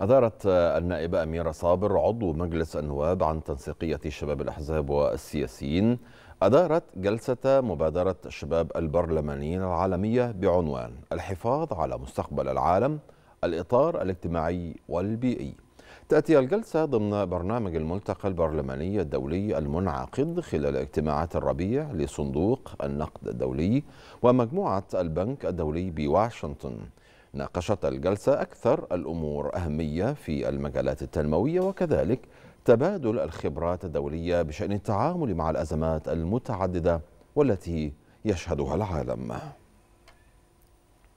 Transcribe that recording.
أدارت النائبة أميرة صابر عضو مجلس النواب عن تنسيقية شباب الأحزاب والسياسيين أدارت جلسة مبادرة الشباب البرلمانيين العالمية بعنوان الحفاظ على مستقبل العالم الإطار الاجتماعي والبيئي تأتي الجلسة ضمن برنامج الملتقى البرلماني الدولي المنعقد خلال اجتماعات الربيع لصندوق النقد الدولي ومجموعة البنك الدولي بواشنطن ناقشت الجلسة أكثر الأمور أهمية في المجالات التنموية وكذلك تبادل الخبرات الدولية بشأن التعامل مع الأزمات المتعددة والتي يشهدها العالم